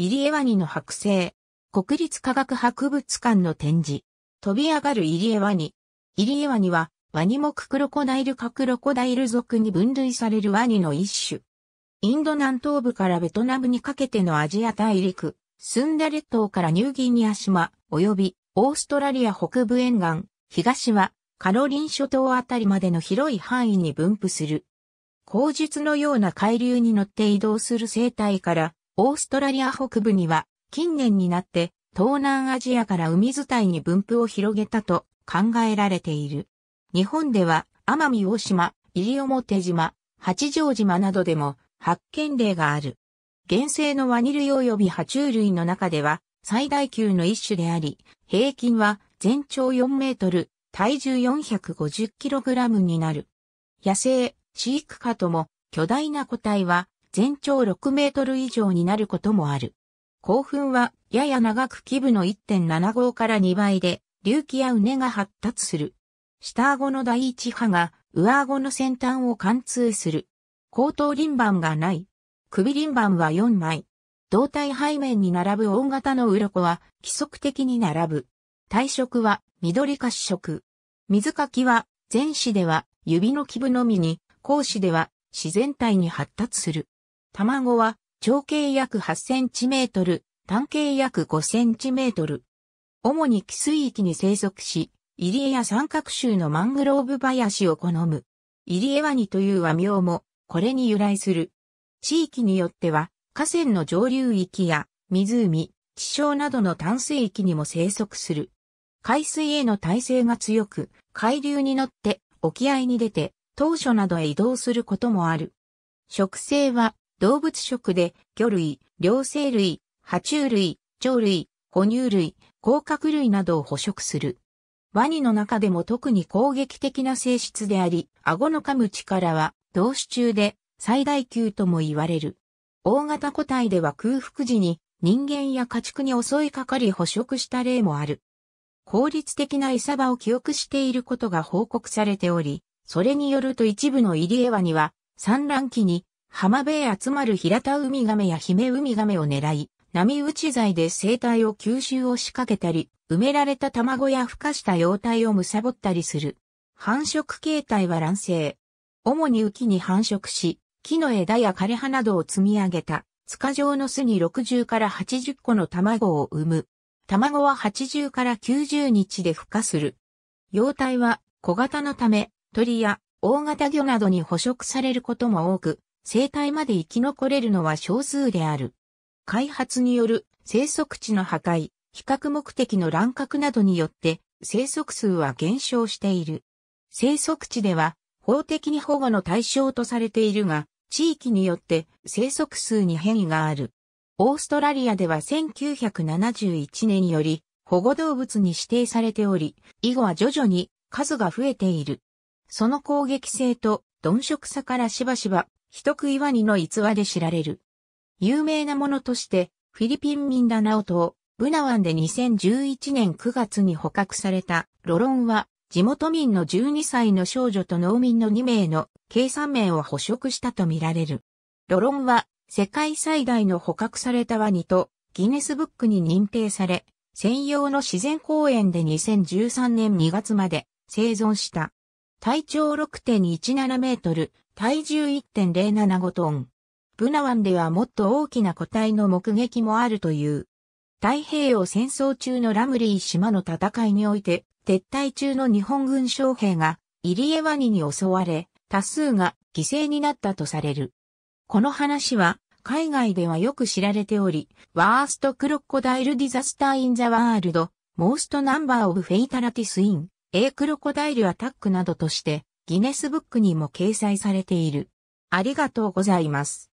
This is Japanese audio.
イリエワニの剥製、国立科学博物館の展示、飛び上がるイリエワニ。イリエワニは、ワニ目クロコダイルカクロコダイル族に分類されるワニの一種。インド南東部からベトナムにかけてのアジア大陸、スンダ列島からニューギニア島、及びオーストラリア北部沿岸、東はカロリン諸島あたりまでの広い範囲に分布する。口述のような海流に乗って移動する生態から、オーストラリア北部には近年になって東南アジアから海伝いに分布を広げたと考えられている。日本では奄美大島、西表島、八丈島などでも発見例がある。原生のワニ類及び爬虫類の中では最大級の一種であり、平均は全長4メートル、体重4 5 0ラムになる。野生、飼育下とも巨大な個体は全長6メートル以上になることもある。興奮はやや長く基部の1.75から2倍で、隆起やうねが発達する。下顎の第一波が上顎の先端を貫通する。後頭輪盤がない。首輪盤は4枚。胴体背面に並ぶ大型の鱗は規則的に並ぶ。体色は緑褐色。水かきは前肢では指の基部のみに、後肢では自然体に発達する。卵は長径約8センチメートル、単径約5センチメートル。主に寄水域に生息し、入江や三角州のマングローブ林を好む。入江ワニという和名も、これに由来する。地域によっては、河川の上流域や湖、地小などの淡水域にも生息する。海水への耐性が強く、海流に乗って沖合に出て、当初などへ移動することもある。植生は動物食で魚類、両生類、爬虫類、鳥類、哺乳類、甲殻類などを捕食する。ワニの中でも特に攻撃的な性質であり、顎の噛む力は同種中で最大級とも言われる。大型個体では空腹時に人間や家畜に襲いかかり捕食した例もある。効率的な餌場を記憶していることが報告されており、それによると一部のイリエワニは産卵期に浜辺へ集まる平田ウミガメや姫海ウミガメを狙い、波打ち剤で生態を吸収を仕掛けたり、埋められた卵や孵化した幼体を貪ったりする。繁殖形態は卵生。主に浮きに繁殖し、木の枝や枯葉などを積み上げた、塚状の巣に60から80個の卵を産む。卵は80から90日で孵化する。幼体は小型のため、鳥や大型魚などに捕食されることも多く、生態まで生き残れるのは少数である。開発による生息地の破壊、比較目的の乱獲などによって生息数は減少している。生息地では法的に保護の対象とされているが、地域によって生息数に変異がある。オーストラリアでは1971年より保護動物に指定されており、以後は徐々に数が増えている。その攻撃性と鈍色さからしばしば人食いワニの逸話で知られる。有名なものとして、フィリピンミンダナオ島、ブナ湾で2011年9月に捕獲されたロロンは、地元民の12歳の少女と農民の2名の計算名を捕食したとみられる。ロロンは、世界最大の捕獲されたワニと、ギネスブックに認定され、専用の自然公園で2013年2月まで生存した。体長6.17メートル、体重1.075トン。ブナ湾ではもっと大きな個体の目撃もあるという。太平洋戦争中のラムリー島の戦いにおいて、撤退中の日本軍将兵がイリエワニに襲われ、多数が犠牲になったとされる。この話は海外ではよく知られており、ワーストクロッコダイルディザスターインザワールド、モーストナンバーオブフェイタラティスイン、A クロコダイルアタックなどとしてギネスブックにも掲載されている。ありがとうございます。